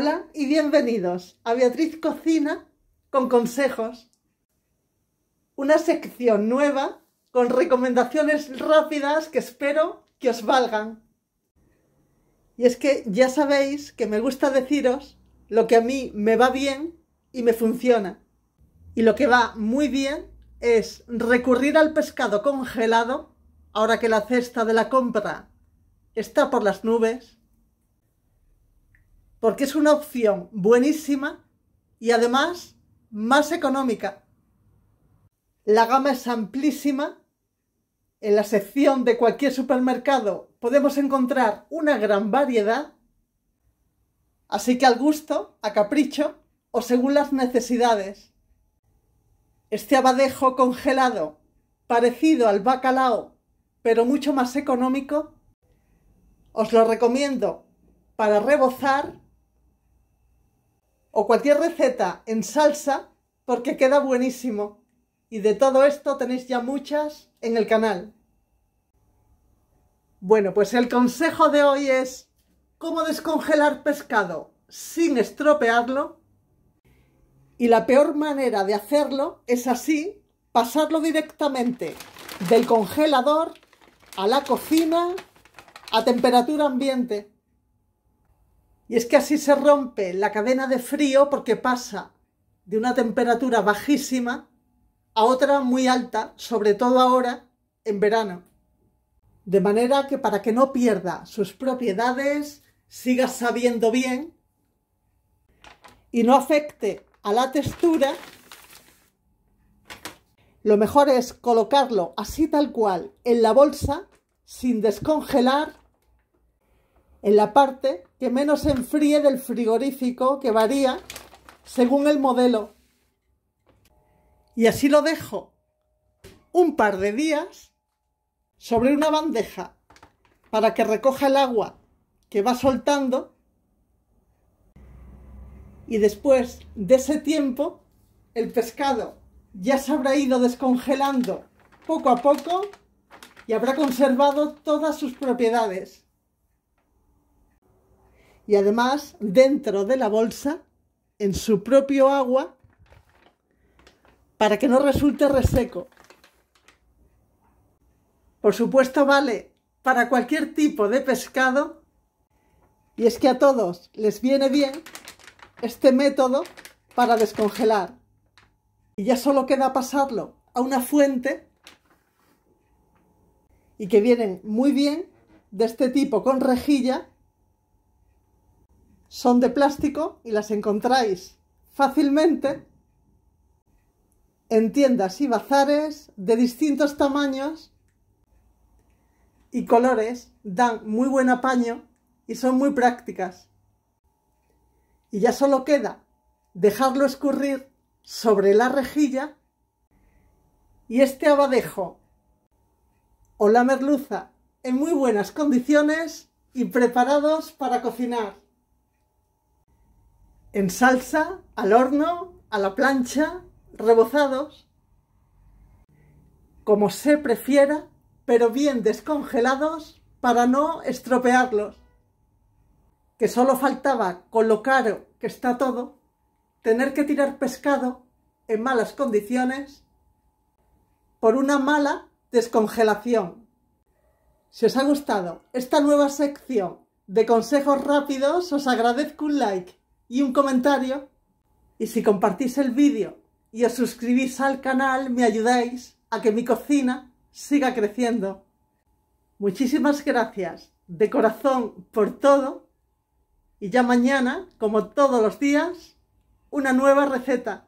Hola y bienvenidos a Beatriz Cocina con consejos. Una sección nueva con recomendaciones rápidas que espero que os valgan. Y es que ya sabéis que me gusta deciros lo que a mí me va bien y me funciona. Y lo que va muy bien es recurrir al pescado congelado, ahora que la cesta de la compra está por las nubes, porque es una opción buenísima y además más económica. La gama es amplísima. En la sección de cualquier supermercado podemos encontrar una gran variedad. Así que al gusto, a capricho o según las necesidades. Este abadejo congelado, parecido al bacalao, pero mucho más económico, os lo recomiendo para rebozar o cualquier receta en salsa porque queda buenísimo. Y de todo esto tenéis ya muchas en el canal. Bueno, pues el consejo de hoy es cómo descongelar pescado sin estropearlo. Y la peor manera de hacerlo es así, pasarlo directamente del congelador a la cocina a temperatura ambiente. Y es que así se rompe la cadena de frío porque pasa de una temperatura bajísima a otra muy alta, sobre todo ahora en verano. De manera que para que no pierda sus propiedades, siga sabiendo bien y no afecte a la textura, lo mejor es colocarlo así tal cual en la bolsa sin descongelar en la parte que menos enfríe del frigorífico, que varía según el modelo. Y así lo dejo un par de días sobre una bandeja para que recoja el agua que va soltando y después de ese tiempo el pescado ya se habrá ido descongelando poco a poco y habrá conservado todas sus propiedades y además dentro de la bolsa, en su propio agua, para que no resulte reseco. Por supuesto vale para cualquier tipo de pescado y es que a todos les viene bien este método para descongelar. Y ya solo queda pasarlo a una fuente y que vienen muy bien de este tipo con rejilla son de plástico y las encontráis fácilmente en tiendas y bazares de distintos tamaños y colores, dan muy buen apaño y son muy prácticas. Y ya solo queda dejarlo escurrir sobre la rejilla y este abadejo o la merluza en muy buenas condiciones y preparados para cocinar en salsa, al horno, a la plancha, rebozados, como se prefiera, pero bien descongelados para no estropearlos. Que solo faltaba, con lo caro que está todo, tener que tirar pescado en malas condiciones por una mala descongelación. Si os ha gustado esta nueva sección de consejos rápidos, os agradezco un like y un comentario. Y si compartís el vídeo y os suscribís al canal, me ayudáis a que mi cocina siga creciendo. Muchísimas gracias de corazón por todo. Y ya mañana, como todos los días, una nueva receta.